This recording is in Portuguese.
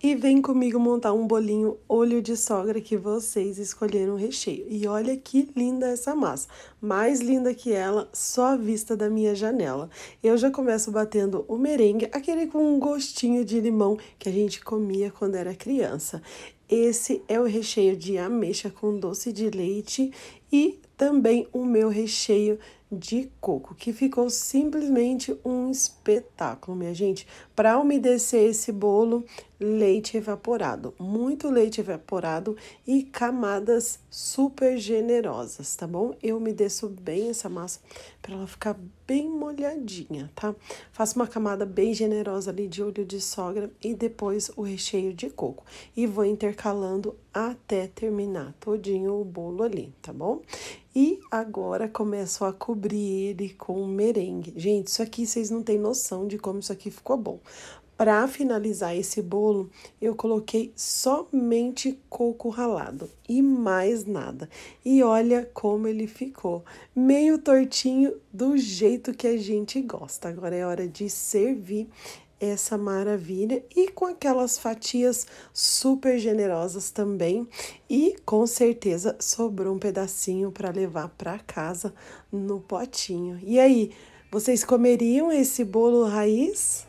E vem comigo montar um bolinho olho de sogra que vocês escolheram o recheio. E olha que linda essa massa. Mais linda que ela, só à vista da minha janela. Eu já começo batendo o merengue, aquele com um gostinho de limão que a gente comia quando era criança. Esse é o recheio de ameixa com doce de leite e também o meu recheio de coco, que ficou simplesmente um espetáculo, minha gente. Para umedecer esse bolo, leite evaporado, muito leite evaporado e camadas super generosas, tá bom? Eu umedeço bem essa massa para ela ficar bem molhadinha, tá? Faço uma camada bem generosa ali de olho de sogra e depois o recheio de coco e vou intercalar intercalando até terminar todinho o bolo ali, tá bom? E agora começo a cobrir ele com merengue. Gente, isso aqui vocês não têm noção de como isso aqui ficou bom. Para finalizar esse bolo, eu coloquei somente coco ralado e mais nada. E olha como ele ficou, meio tortinho do jeito que a gente gosta. Agora é hora de servir essa maravilha e com aquelas fatias super generosas também. E com certeza sobrou um pedacinho para levar para casa no potinho. E aí, vocês comeriam esse bolo raiz?